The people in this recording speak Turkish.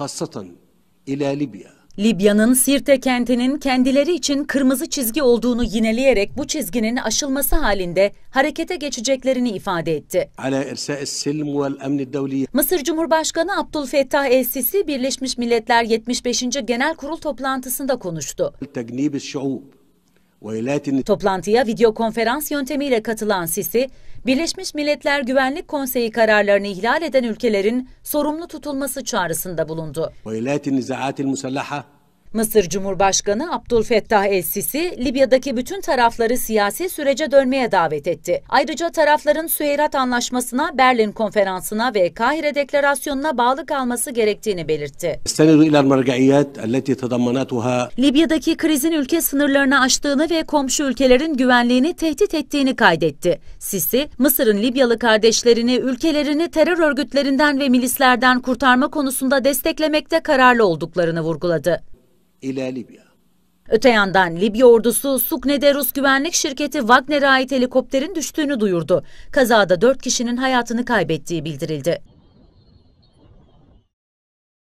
hassatan ila Libya. Libya'nın Sirte kentinin kendileri için kırmızı çizgi olduğunu yineleyerek bu çizginin aşılması halinde harekete geçeceklerini ifade etti. Mısır Cumhurbaşkanı Abdülfettah El-Sisi Birleşmiş Milletler 75. Genel Kurul toplantısında konuştu. Toplantıya video konferans yöntemiyle katılan Sisi, Birleşmiş Milletler Güvenlik Konseyi kararlarını ihlal eden ülkelerin sorumlu tutulması çağrısında bulundu. Mısır Cumhurbaşkanı Abdülfettah El-Sisi, Libya'daki bütün tarafları siyasi sürece dönmeye davet etti. Ayrıca tarafların Süheyrat Anlaşması'na, Berlin Konferansı'na ve Kahire Deklarasyonu'na bağlı kalması gerektiğini belirtti. Libya'daki krizin ülke sınırlarını aştığını ve komşu ülkelerin güvenliğini tehdit ettiğini kaydetti. Sisi, Mısır'ın Libyalı kardeşlerini, ülkelerini terör örgütlerinden ve milislerden kurtarma konusunda desteklemekte kararlı olduklarını vurguladı. إلى ليبيا Öte yandan Libya ordusu Sukne'de Rus güvenlik şirketi Wagner'e ait helikopterin düştüğünü duyurdu. Kazada 4 kişinin hayatını kaybettiği bildirildi.